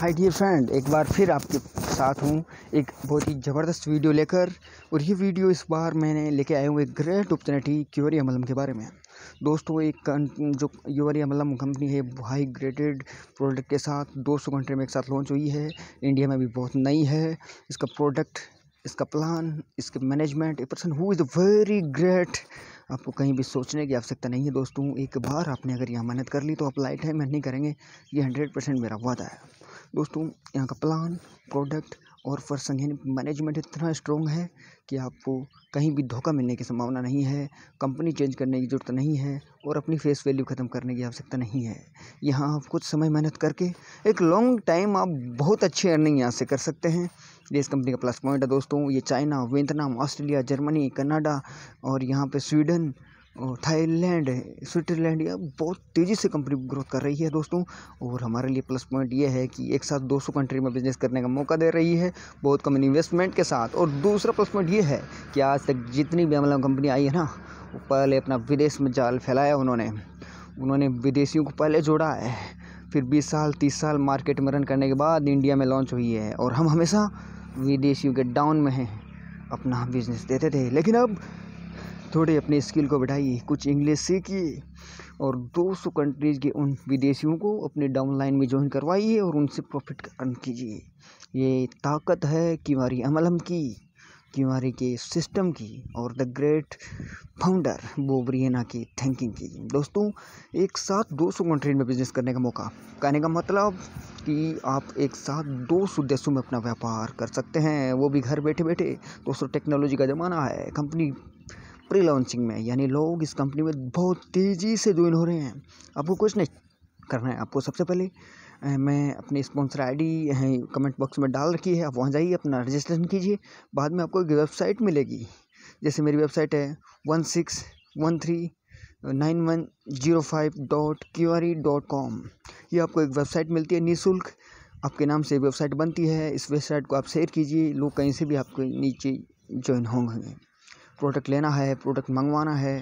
hi dear friend एक बार फिर आपके साथ हूँ एक बहुत ही ज़बरदस्त वीडियो लेकर और ये वीडियो इस बार मैंने लेके आया हूँ एक ग्रेट अपॉर्चुनिटी क्यूरी मलम के बारे में दोस्तों एक जो यूरी मलम कंपनी है हाई ग्रेडेड प्रोडक्ट के साथ 200 घंटे में एक साथ लॉन्च हुई है इंडिया में भी बहुत नई है इसका प्रोडक्ट इसका प्लान इसके management a person who is very great आपको कहीं भी सोचने की आवश्यकता नहीं है दोस्तों एक बार आपने अगर यहाँ मेहनत कर ली तो आप लाइट है मेहनत नहीं करेंगे ये हंड्रेड परसेंट मेरा वादा है दोस्तों यहाँ का प्लान प्रोडक्ट और पर्सन यानी मैनेजमेंट इतना स्ट्रॉन्ग है कि आपको कहीं भी धोखा मिलने की संभावना नहीं है कंपनी चेंज करने की ज़रूरत नहीं है और अपनी फेस वैल्यू ख़त्म करने की आवश्यकता नहीं है यहाँ आप कुछ समय मेहनत करके एक लॉन्ग टाइम आप बहुत अच्छी अर्निंग यहाँ से कर सकते हैं ये इस कंपनी का प्लस पॉइंट है दोस्तों ये China Vietnam Australia Germany Canada और यहाँ पर स्वीडन थाईलैंड स्विट्ज़रलैंड या बहुत तेज़ी से कंपनी ग्रोथ कर रही है दोस्तों और हमारे लिए प्लस पॉइंट ये है कि एक साथ 200 कंट्री में बिजनेस करने का मौका दे रही है बहुत कम इन्वेस्टमेंट के साथ और दूसरा प्लस पॉइंट ये है कि आज तक जितनी भी अमला कंपनी आई है ना वो पहले अपना विदेश में जाल फैलाया उन्होंने उन्होंने विदेशियों को पहले जोड़ा है फिर बीस साल तीस साल मार्केट में रन करने के बाद इंडिया में लॉन्च हुई है और हम हमेशा विदेशियों के डाउन में हैं अपना बिजनेस देते थे लेकिन अब थोड़े अपने स्किल को बढ़ाइए कुछ इंग्लिश सीखिए और 200 कंट्रीज़ के उन विदेशियों को अपने डाउन लाइन में ज्वाइन करवाइए और उनसे प्रॉफिट अर्न कीजिए ये ताकत है कि हमारी अमलम की कि हमारे के सिस्टम की और द ग्रेट फाउंडर बोबरियना की थिंकिंग की दोस्तों एक साथ 200 कंट्री में बिजनेस करने का मौका कहने का मतलब कि आप एक साथ दो सौ देशों में अपना व्यापार कर सकते हैं वो भी घर बैठे बैठे दोस्तों टेक्नोलॉजी का ज़माना है कंपनी प्री लॉन्चिंग में यानी लोग इस कंपनी में बहुत तेज़ी से ज्वाइन हो रहे हैं आपको कुछ नहीं करना है आपको सबसे पहले मैं अपनी स्पॉन्सर आईडी कमेंट बॉक्स में डाल रखी है आप वहाँ जाइए अपना रजिस्ट्रेशन कीजिए बाद में आपको एक वेबसाइट मिलेगी जैसे मेरी वेबसाइट है one six one three nine one zero five dot Q R E dot com ये आपको एक वेबसाइट मिलती है निःशुल्क आपके नाम से वेबसाइट बनती है इस वेबसाइट को आप शेयर कीजिए लोग कहीं से भी आपके नीचे ज्वाइन होंगे प्रोडक्ट लेना है प्रोडक्ट मंगवाना है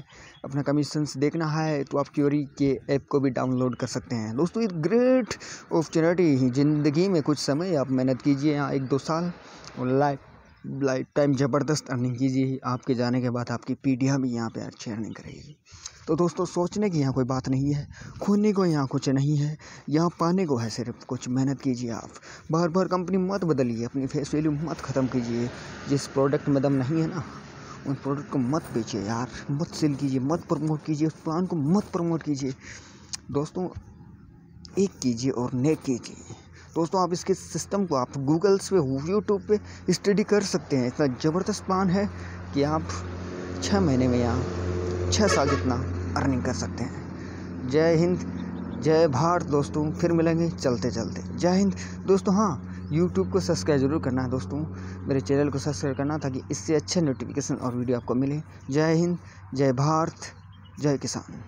अपना कमीशंस देखना है तो आप क्योरी के ऐप को भी डाउनलोड कर सकते हैं दोस्तों एक ग्रेट अपॉर्चुनिटी ज़िंदगी में कुछ समय आप मेहनत कीजिए यहाँ एक दो साल और लाइफ लाइफ टाइम ज़बरदस्त अर्निंग कीजिए आपके जाने के बाद आपकी पीढ़ियाँ भी यहाँ पर अच्छी अर्निंग करेगी तो दोस्तों सोचने की यहाँ कोई बात नहीं है खोने को यहाँ कुछ नहीं है यहाँ पाने को है सिर्फ कुछ मेहनत कीजिए आप बार बार कंपनी मत बदलिए अपनी फेस वैल्यू मत ख़त्म कीजिए जिस प्रोडक्ट में दम नहीं है ना उन प्रोडक्ट को मत बेचिए यार मत सेल कीजिए मत प्रमोट कीजिए उस प्लान को मत प्रमोट कीजिए दोस्तों एक कीजिए और नेक कीजिए दोस्तों आप इसके सिस्टम को आप गूगल्स पे यूट्यूब पे स्टडी कर सकते हैं इतना ज़बरदस्त प्लान है कि आप छः महीने में या छः साल जितना अर्निंग कर सकते हैं जय हिंद जय भारत दोस्तों फिर मिलेंगे चलते चलते जय हिंद दोस्तों हाँ यूट्यूब को सब्सक्राइब जरूर करना है दोस्तों मेरे चैनल को सब्सक्राइब करना ताकि इससे अच्छे नोटिफिकेशन और वीडियो आपको मिले जय हिंद जय भारत जय किसान